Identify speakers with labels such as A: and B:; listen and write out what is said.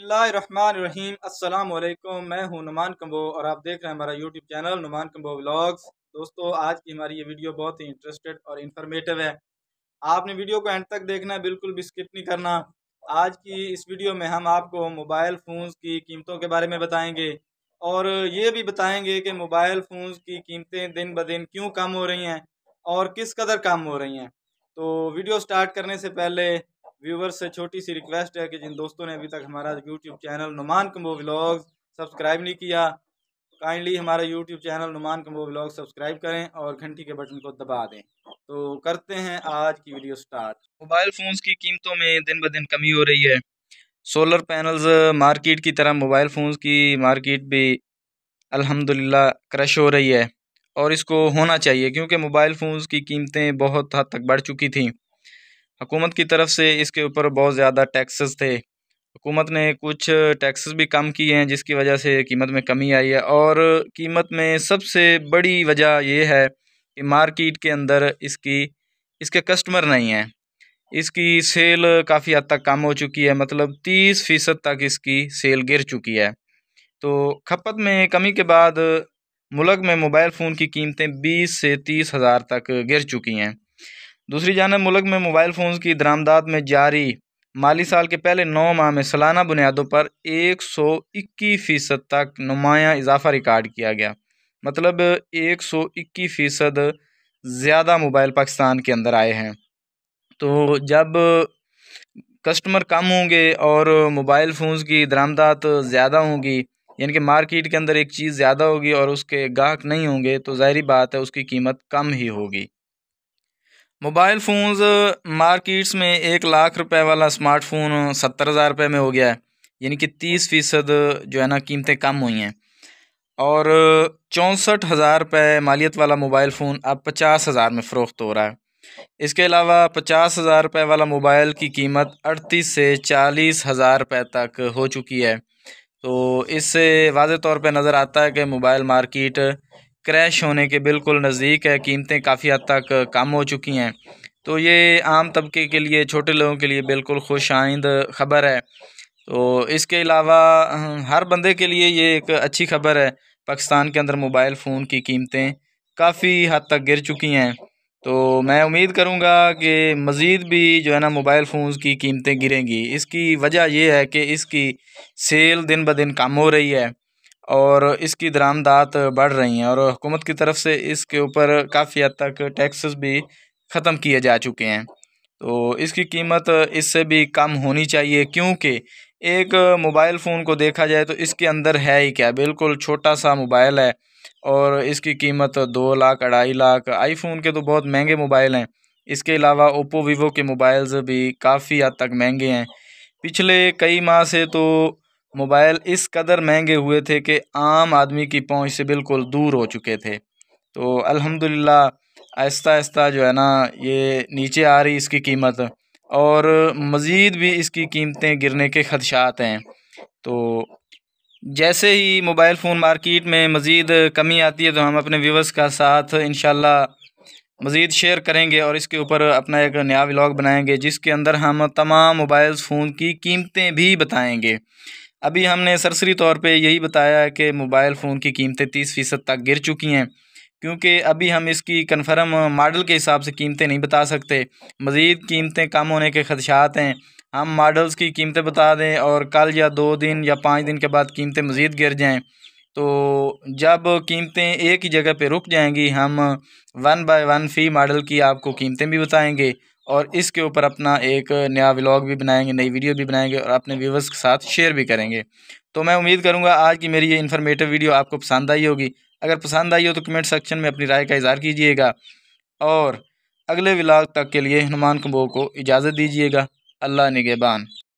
A: बसमीम अल्लाम मैं हूं नुमान कम्बो और आप देख रहे हैं हमारा YouTube channel Numan combo vlogs दोस्तों आज की हमारी ये वीडियो बहुत ही इंटरेस्टेड और इन्फॉर्मेटिव है आपने वीडियो को एंड तक देखना है बिल्कुल भी स्किप नहीं करना आज की इस वीडियो में हम आपको मोबाइल फ़ोन की कीमतों के बारे में बताएँगे और ये भी बताएँगे कि मोबाइल फ़ोन की कीमतें दिन ब दिन क्यों कम हो रही हैं और किस कदर कम हो रही हैं तो वीडियो स्टार्ट करने से पहले व्यूवर्स से छोटी सी रिक्वेस्ट है कि जिन दोस्तों ने अभी तक हमारा YouTube channel Numan combo blog subscribe नहीं किया काइंडली हमारा YouTube channel Numan combo blog subscribe करें और घंटी के बटन को दबा दें तो करते हैं आज की वीडियो स्टार्ट मोबाइल फ़ोन्स की कीमतों में दिन ब दिन कमी हो रही है सोलर पैनल्स मार्केट की तरह मोबाइल फ़ोन्स की मार्केट भी अल्हम्दुलिल्लाह क्रश हो रही है और इसको होना चाहिए क्योंकि मोबाइल फ़ोन्स की कीमतें बहुत हद तक बढ़ चुकी थी हुकूमत की तरफ से इसके ऊपर बहुत ज़्यादा टैक्सेस थे हुकूमत ने कुछ टैक्सेस भी कम किए हैं जिसकी वजह से कीमत में कमी आई है और कीमत में सबसे बड़ी वजह यह है कि मार्केट के अंदर इसकी इसके कस्टमर नहीं हैं इसकी सेल काफ़ी हद तक कम हो चुकी है मतलब तीस फ़ीसद तक इसकी सेल गिर चुकी है तो खपत में कमी के बाद मुलक में मोबाइल फ़ोन की कीमतें बीस से तीस हज़ार तक गिर चुकी हैं दूसरी जानब मुल्क में मोबाइल फ़ोन्स की दरामदाद में जारी माली साल के पहले नौ माह में सालाना बुनियादों पर एक सौ इक्कीस फ़ीसद तक नुमायाँ इजाफा रिकॉर्ड किया गया मतलब एक सौ इक्कीस फ़ीसद ज़्यादा मोबाइल पाकिस्तान के अंदर आए हैं तो जब कस्टमर कम होंगे और मोबाइल फ़ोन्स की दरामदात ज़्यादा होंगी यानी कि मार्केट के अंदर एक चीज़ ज़्यादा होगी और उसके गाहक नहीं होंगे तो ज़ाहरी बात है उसकी कीमत कम ही होगी मोबाइल फ़ोन्स मार्केट्स में एक लाख रुपए वाला स्मार्टफोन सत्तर हज़ार रुपये में हो गया है यानी कि तीस फ़ीसद जो है ना कीमतें कम हुई हैं और चौंसठ हज़ार रुपये मालियत वाला मोबाइल फ़ोन अब पचास हज़ार में फ़रोख्त हो रहा है इसके अलावा पचास हज़ार रुपये वाला मोबाइल की कीमत अड़तीस से चालीस हज़ार रुपये तक हो चुकी है तो इससे वाज तौर पर नज़र आता है कि मोबाइल मार्किट क्रैश होने के बिल्कुल नज़दीक है कीमतें काफ़ी हद तक कम हो चुकी हैं तो ये आम तबके के लिए छोटे लोगों के लिए बिल्कुल खुश आइंद ख़बर है तो इसके अलावा हर बंदे के लिए ये एक अच्छी खबर है पाकिस्तान के अंदर मोबाइल फ़ोन की कीमतें काफ़ी हद तक गिर चुकी हैं तो मैं उम्मीद करूंगा कि मज़ीद भी जो है ना मोबाइल फ़ोन की कीमतें गिरेंगी इसकी वजह यह है कि इसकी सेल दिन ब दिन कम हो रही है और इसकी दरामदात बढ़ रही हैं और हुकूमत की तरफ से इसके ऊपर काफ़ी हद तक टैक्सेस भी ख़त्म किए जा चुके हैं तो इसकी कीमत इससे भी कम होनी चाहिए क्योंकि एक मोबाइल फ़ोन को देखा जाए तो इसके अंदर है ही क्या बिल्कुल छोटा सा मोबाइल है और इसकी कीमत दो लाख अढ़ाई लाख आईफोन के तो बहुत महंगे मोबाइल हैं इसके अलावा ओप्पो वीवो के मोबाइल्स भी काफ़ी हद तक महंगे हैं पिछले कई माह से तो मोबाइल इस कदर महंगे हुए थे कि आम आदमी की पहुंच से बिल्कुल दूर हो चुके थे तो अल्हम्दुलिल्लाह आहिस्ता आहिस्ता जो है ना ये नीचे आ रही इसकी कीमत और मज़ीद भी इसकी कीमतें गिरने के खदशात हैं तो जैसे ही मोबाइल फ़ोन मार्केट में मज़ीद कमी आती है तो हम अपने व्यूवर्स का साथ इन मज़ीद शेयर करेंगे और इसके ऊपर अपना एक नया व्लॉग बनाएंगे जिसके अंदर हम तमाम मोबाइल फ़ोन की कीमतें भी बताएंगे अभी हमने सरसरी तौर पे यही बताया कि मोबाइल फ़ोन की कीमतें तीस फ़ीसद तक गिर चुकी हैं क्योंकि अभी हम इसकी कन्फर्म मॉडल के हिसाब से कीमतें नहीं बता सकते मज़ीद कीमतें कम होने के खदशात हैं हम मॉडल्स की कीमतें बता दें और कल या दो दिन या पाँच दिन के बाद कीमतें मज़ीद गिर जाएँ तो जब कीमतें एक ही जगह पे रुक जाएंगी हम one by one fee model की आपको कीमतें भी बताएंगे और इसके ऊपर अपना एक नया व्लॉग भी बनाएंगे नई वीडियो भी बनाएंगे और अपने व्यूवर्स के साथ शेयर भी करेंगे तो मैं उम्मीद करूँगा आज की मेरी ये इन्फॉर्मेटिव वीडियो आपको पसंद आई होगी अगर पसंद आई हो तो कमेंट सेक्शन में अपनी राय का इजहार कीजिएगा और अगले व्लॉग तक के लिए हनुमान कबो को इजाज़त दीजिएगा अल्लाह निगेबान